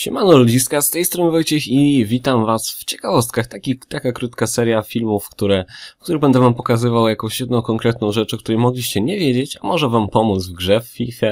Siemano ludziska, z tej strony Wojciech i witam was w ciekawostkach. Taki, taka krótka seria filmów, które, w których będę wam pokazywał jakąś jedną konkretną rzecz, o której mogliście nie wiedzieć, a może wam pomóc w grze w FIFA,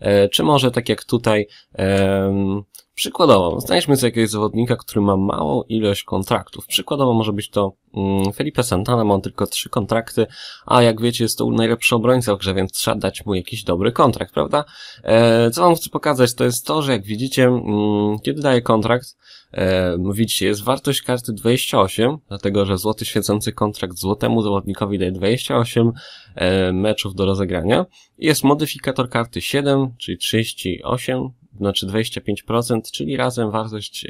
e, czy może tak jak tutaj, e, Przykładowo, znajdźmy sobie jakiegoś zawodnika, który ma małą ilość kontraktów. Przykładowo może być to mm, Felipe Santana, ma on tylko trzy kontrakty, a jak wiecie jest to najlepszy obrońca w grze, więc trzeba dać mu jakiś dobry kontrakt, prawda? E, co wam chcę pokazać, to jest to, że jak widzicie, mm, kiedy daje kontrakt, e, widzicie, jest wartość karty 28, dlatego że złoty świecący kontrakt złotemu zawodnikowi daje 28 e, meczów do rozegrania. Jest modyfikator karty 7, czyli 38 znaczy 25%, czyli razem wartość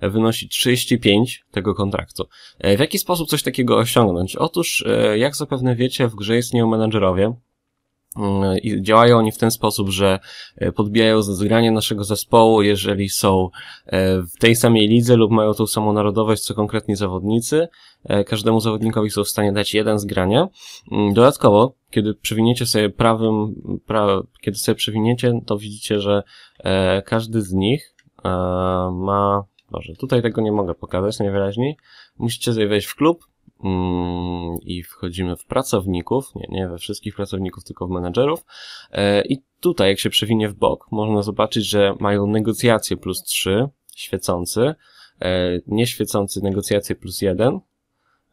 e, wynosi 35 tego kontraktu. E, w jaki sposób coś takiego osiągnąć? Otóż, e, jak zapewne wiecie, w grze istnieją menadżerowie, Mm, i działają oni w ten sposób, że e, podbijają zgranie naszego zespołu, jeżeli są e, w tej samej lidze lub mają tą samą narodowość, co konkretni zawodnicy. E, każdemu zawodnikowi są w stanie dać jeden zgrania. Mm, dodatkowo, kiedy przewiniecie sobie prawym, pra, kiedy sobie przewiniecie, to widzicie, że każdy z nich ma, Boże, tutaj tego nie mogę pokazać najwyraźniej. Musicie sobie wejść w klub, Mm, i wchodzimy w pracowników, nie, nie we wszystkich pracowników, tylko w menedżerów. E, I tutaj, jak się przewinie w bok, można zobaczyć, że mają negocjacje plus 3, świecący, e, nieświecący negocjacje plus 1,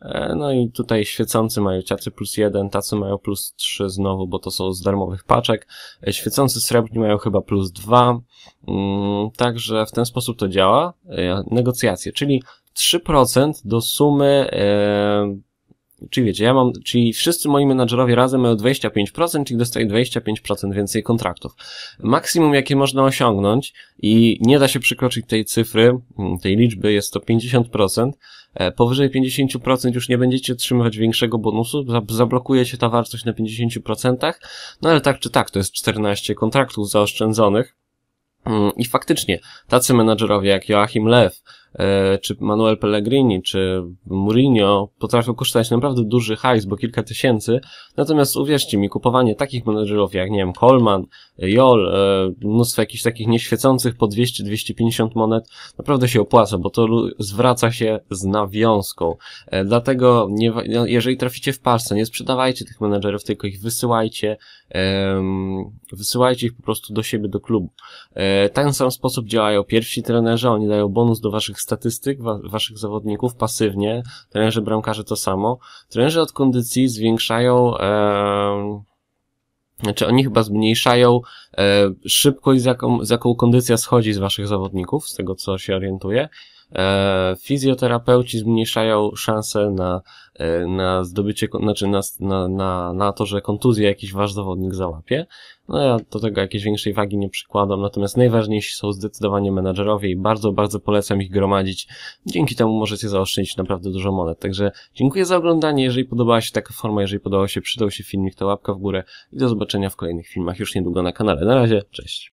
E, no i tutaj świecący mają ciacy plus jeden, tacy mają plus trzy znowu, bo to są z darmowych paczek. E, świecący srebrni mają chyba plus dwa, mm, Także w ten sposób to działa. E, negocjacje, czyli 3% do sumy Czyli wiecie, ja mam, czyli wszyscy moi menadżerowie razem mają 25%, czyli dostaję 25% więcej kontraktów. Maksimum, jakie można osiągnąć i nie da się przekroczyć tej cyfry, mm, tej liczby jest to 50%. E, powyżej 50% już nie będziecie otrzymywać większego bonusu, zablokuje się ta wartość na 50%, no ale tak czy tak, to jest 14 kontraktów zaoszczędzonych. Mm, I faktycznie, tacy menadżerowie jak Joachim Lew, E, czy Manuel Pellegrini, czy Mourinho potrafią kosztować naprawdę duży hajs, bo kilka tysięcy. Natomiast uwierzcie mi, kupowanie takich menedżerów jak, nie wiem, Coleman, Jol, e, mnóstwo jakichś takich nieświecących po 200-250 monet, naprawdę się opłaca, bo to zwraca się z nawiązką. E, dlatego, nie, no, jeżeli traficie w parce, nie sprzedawajcie tych menedżerów, tylko ich wysyłajcie, wysyłajcie ich po prostu do siebie, do klubu. Ten sam sposób działają pierwsi trenerzy, oni dają bonus do waszych statystyk wa waszych zawodników pasywnie, trenerzy bramkarzy to samo. Trenerzy od kondycji zwiększają, e, znaczy oni chyba zmniejszają e, szybkość, z jaką, z jaką kondycja schodzi z waszych zawodników, z tego co się orientuję. E, fizjoterapeuci zmniejszają szanse na, e, na zdobycie, znaczy na, na, na, na to, że kontuzję jakiś wasz zawodnik załapie. No ja do tego jakiejś większej wagi nie przykładam, natomiast najważniejsi są zdecydowanie menadżerowie i bardzo, bardzo polecam ich gromadzić. Dzięki temu możecie zaoszczędzić naprawdę dużo monet. Także dziękuję za oglądanie. Jeżeli podobała się taka forma, jeżeli podobał się, przydał się filmik, to łapka w górę i do zobaczenia w kolejnych filmach już niedługo na kanale. Na razie, cześć.